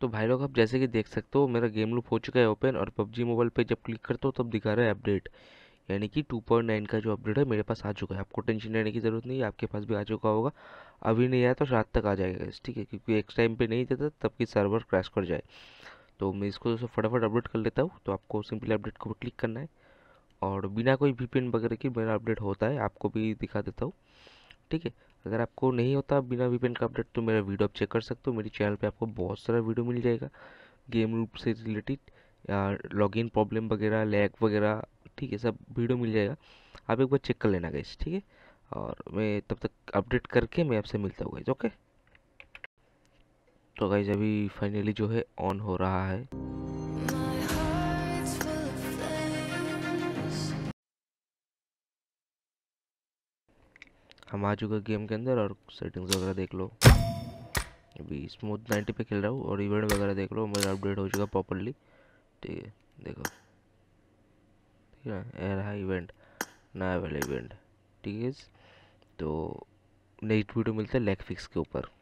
तो भाई लोग आप जैसे कि देख सकते हो मेरा गेम लूप हो चुका है ओपन और पबजी मोबाइल पे जब क्लिक करते हो तब दिखा रहा है अपडेट यानी कि 2.9 का जो अपडेट है मेरे पास आ चुका है आपको टेंशन लेने की ज़रूरत नहीं है आपके पास भी आ चुका होगा अभी नहीं आया तो रात तक आ जाएगा ठीक है क्योंकि एक टाइम पर नहीं देता तब कि सर्वर क्रैश कर जाए तो मैं इसको फटाफट अपडेट कर लेता हूँ तो आपको सिंपली अपडेट को क्लिक करना है और बिना कोई वीपीएन वगैरह की मेरा अपडेट होता है आपको भी दिखा देता हूँ ठीक है अगर आपको नहीं होता बिना वीपेन का अपडेट तो मेरा वीडियो आप चेक कर सकते हो मेरे चैनल पे आपको बहुत सारा वीडियो मिल जाएगा गेम रूप से रिलेटेड या लॉगिन प्रॉब्लम वगैरह लैग वगैरह ठीक है सब वीडियो मिल जाएगा आप एक बार चेक कर लेना गाइज ठीक है और मैं तब तक अपडेट करके मैं आपसे मिलता हूँ गैस ओके तो गाइज अभी फाइनली जो है ऑन हो रहा है हम आ चुके गेम के अंदर और सेटिंग्स वगैरह देख लो अभी स्मूथ नाइन्टी पे खेल रहा हूँ और इवेंट वगैरह देख लो मेरा अपडेट हो चुका प्रॉपरली ठीक है तो देखो ठीक है ये रहा इवेंट नया वाला इवेंट ठीक है तो नेक्स्ट वीडियो मिलता है लेग फिक्स के ऊपर